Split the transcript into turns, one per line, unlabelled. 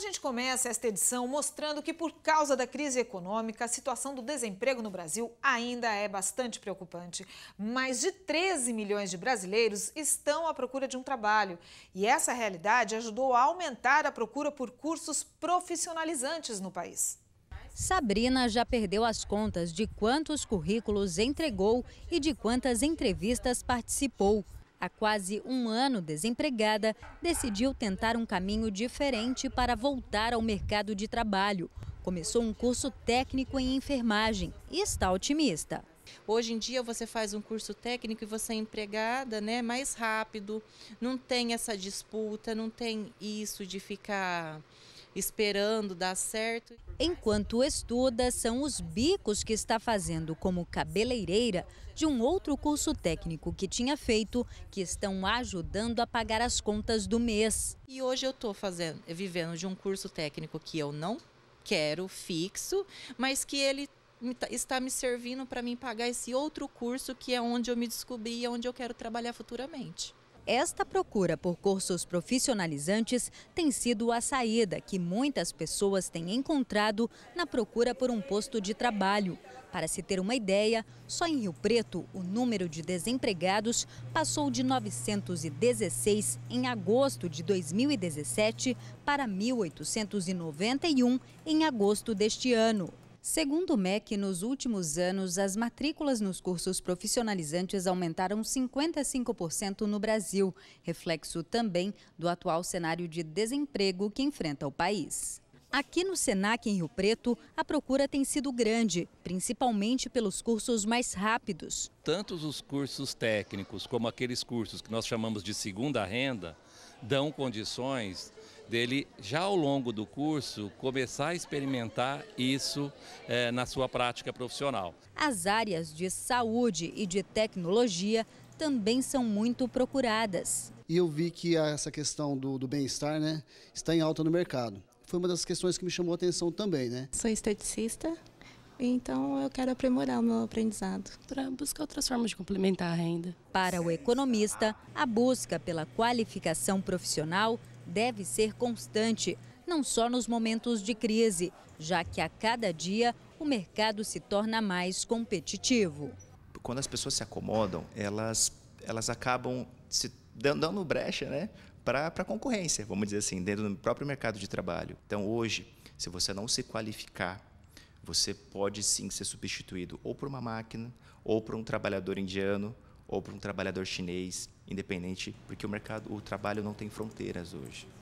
A gente começa esta edição mostrando que, por causa da crise econômica, a situação do desemprego no Brasil ainda é bastante preocupante. Mais de 13 milhões de brasileiros estão à procura de um trabalho. E essa realidade ajudou a aumentar a procura por cursos profissionalizantes no país.
Sabrina já perdeu as contas de quantos currículos entregou e de quantas entrevistas participou há quase um ano desempregada, decidiu tentar um caminho diferente para voltar ao mercado de trabalho. Começou um curso técnico em enfermagem e está otimista.
Hoje em dia você faz um curso técnico e você é empregada, né, mais rápido, não tem essa disputa, não tem isso de ficar esperando dar certo. Enquanto estuda, são os bicos que está
fazendo como cabeleireira de um outro curso técnico que tinha feito
que estão ajudando a pagar as contas do mês. E hoje eu estou fazendo, vivendo de um curso técnico que eu não quero fixo, mas que ele tá, está me servindo para mim pagar esse outro curso que é onde eu me descobri e onde eu quero trabalhar futuramente esta procura
por cursos profissionalizantes tem sido a saída que muitas pessoas têm encontrado na procura por um posto de trabalho. Para se ter uma ideia, só em Rio Preto, o número de desempregados passou de 916 em agosto de 2017 para 1.891 em agosto deste ano. Segundo o MEC, nos últimos anos, as matrículas nos cursos profissionalizantes aumentaram 55% no Brasil, reflexo também do atual cenário de desemprego que enfrenta o país. Aqui no SENAC, em Rio Preto, a procura tem sido grande, principalmente pelos cursos mais rápidos.
Tanto os cursos técnicos como aqueles cursos que nós chamamos de segunda renda dão condições dele já ao longo do curso começar a experimentar isso é, na sua prática profissional.
As áreas de saúde e de tecnologia também são muito procuradas.
E eu vi que essa questão do, do bem-estar né, está em alta no mercado. Foi uma das questões que me chamou a atenção também. Né? Sou esteticista,
então eu quero aprimorar o meu aprendizado. Para buscar outras formas de complementar a renda. Para o economista,
a busca pela qualificação profissional deve ser constante, não só nos momentos de crise, já que a cada dia o mercado se torna mais competitivo.
Quando as pessoas se acomodam, elas, elas acabam se dando brecha né, para a concorrência, vamos dizer assim, dentro do próprio mercado de trabalho. Então, hoje, se você não se qualificar, você pode sim ser substituído ou por uma máquina, ou por um trabalhador indiano, ou para um trabalhador chinês independente, porque o mercado, o trabalho não tem fronteiras hoje.